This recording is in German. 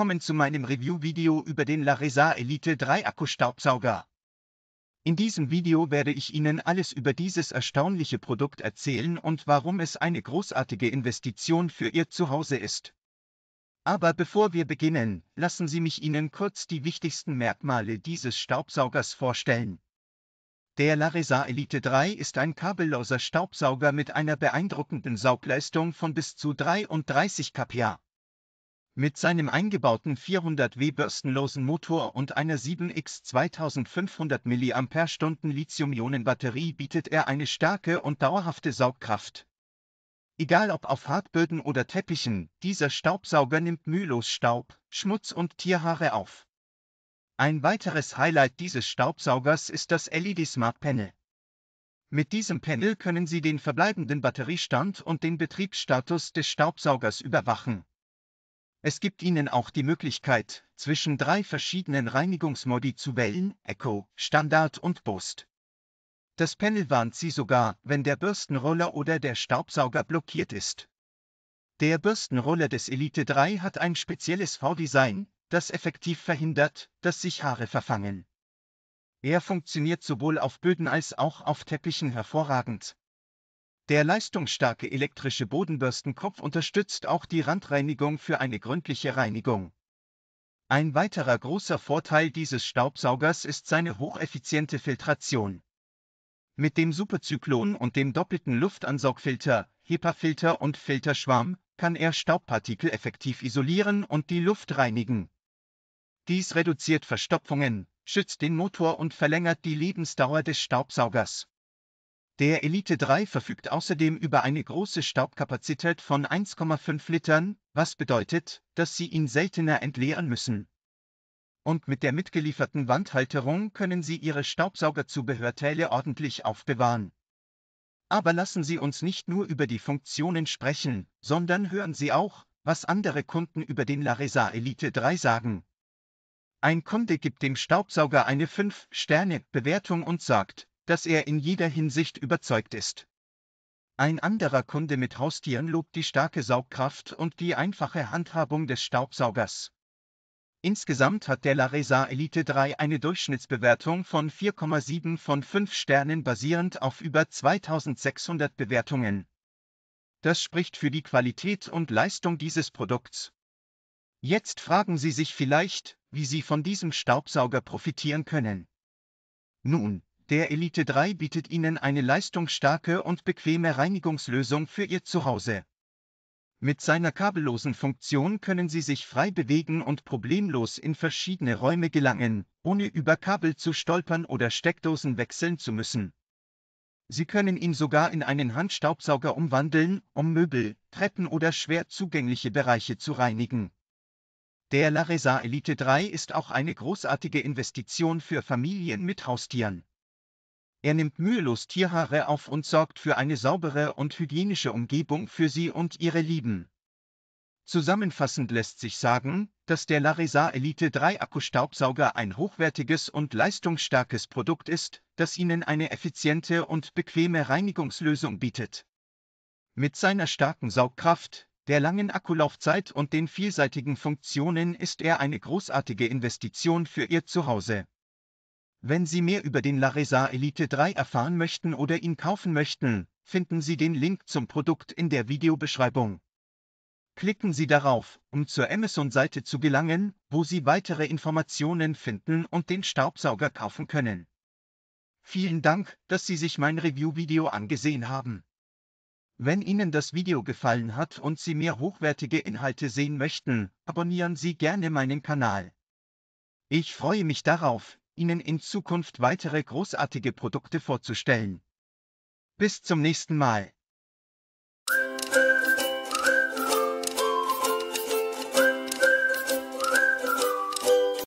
willkommen zu meinem Review-Video über den Laresa Elite 3 Akkustaubsauger. In diesem Video werde ich Ihnen alles über dieses erstaunliche Produkt erzählen und warum es eine großartige Investition für Ihr Zuhause ist. Aber bevor wir beginnen, lassen Sie mich Ihnen kurz die wichtigsten Merkmale dieses Staubsaugers vorstellen. Der Laresa Elite 3 ist ein kabelloser Staubsauger mit einer beeindruckenden Saugleistung von bis zu 33 kPa. Mit seinem eingebauten 400 W bürstenlosen Motor und einer 7X 2500 mAh Lithium-Ionen-Batterie bietet er eine starke und dauerhafte Saugkraft. Egal ob auf Hartböden oder Teppichen, dieser Staubsauger nimmt mühelos Staub, Schmutz und Tierhaare auf. Ein weiteres Highlight dieses Staubsaugers ist das LED Smart Panel. Mit diesem Panel können Sie den verbleibenden Batteriestand und den Betriebsstatus des Staubsaugers überwachen. Es gibt Ihnen auch die Möglichkeit, zwischen drei verschiedenen Reinigungsmodi zu wählen, Echo, Standard und Boost. Das Panel warnt Sie sogar, wenn der Bürstenroller oder der Staubsauger blockiert ist. Der Bürstenroller des Elite 3 hat ein spezielles V-Design, das effektiv verhindert, dass sich Haare verfangen. Er funktioniert sowohl auf Böden als auch auf Teppichen hervorragend, der leistungsstarke elektrische Bodenbürstenkopf unterstützt auch die Randreinigung für eine gründliche Reinigung. Ein weiterer großer Vorteil dieses Staubsaugers ist seine hocheffiziente Filtration. Mit dem Superzyklon und dem doppelten Luftansaugfilter, HEPA-Filter und Filterschwarm kann er Staubpartikel effektiv isolieren und die Luft reinigen. Dies reduziert Verstopfungen, schützt den Motor und verlängert die Lebensdauer des Staubsaugers. Der Elite 3 verfügt außerdem über eine große Staubkapazität von 1,5 Litern, was bedeutet, dass Sie ihn seltener entleeren müssen. Und mit der mitgelieferten Wandhalterung können Sie Ihre Staubsaugerzubehörteile ordentlich aufbewahren. Aber lassen Sie uns nicht nur über die Funktionen sprechen, sondern hören Sie auch, was andere Kunden über den Laresa Elite 3 sagen. Ein Kunde gibt dem Staubsauger eine 5-Sterne-Bewertung und sagt, dass er in jeder Hinsicht überzeugt ist. Ein anderer Kunde mit Haustieren lobt die starke Saugkraft und die einfache Handhabung des Staubsaugers. Insgesamt hat der Laresa Elite 3 eine Durchschnittsbewertung von 4,7 von 5 Sternen basierend auf über 2600 Bewertungen. Das spricht für die Qualität und Leistung dieses Produkts. Jetzt fragen Sie sich vielleicht, wie Sie von diesem Staubsauger profitieren können. Nun, der Elite 3 bietet Ihnen eine leistungsstarke und bequeme Reinigungslösung für Ihr Zuhause. Mit seiner kabellosen Funktion können Sie sich frei bewegen und problemlos in verschiedene Räume gelangen, ohne über Kabel zu stolpern oder Steckdosen wechseln zu müssen. Sie können ihn sogar in einen Handstaubsauger umwandeln, um Möbel, Treppen oder schwer zugängliche Bereiche zu reinigen. Der Laresa Elite 3 ist auch eine großartige Investition für Familien mit Haustieren. Er nimmt mühelos Tierhaare auf und sorgt für eine saubere und hygienische Umgebung für sie und ihre Lieben. Zusammenfassend lässt sich sagen, dass der Larisa Elite 3 Akkustaubsauger ein hochwertiges und leistungsstarkes Produkt ist, das ihnen eine effiziente und bequeme Reinigungslösung bietet. Mit seiner starken Saugkraft, der langen Akkulaufzeit und den vielseitigen Funktionen ist er eine großartige Investition für Ihr Zuhause. Wenn Sie mehr über den Laresa Elite 3 erfahren möchten oder ihn kaufen möchten, finden Sie den Link zum Produkt in der Videobeschreibung. Klicken Sie darauf, um zur Amazon-Seite zu gelangen, wo Sie weitere Informationen finden und den Staubsauger kaufen können. Vielen Dank, dass Sie sich mein Review-Video angesehen haben. Wenn Ihnen das Video gefallen hat und Sie mehr hochwertige Inhalte sehen möchten, abonnieren Sie gerne meinen Kanal. Ich freue mich darauf, Ihnen in Zukunft weitere großartige Produkte vorzustellen. Bis zum nächsten Mal.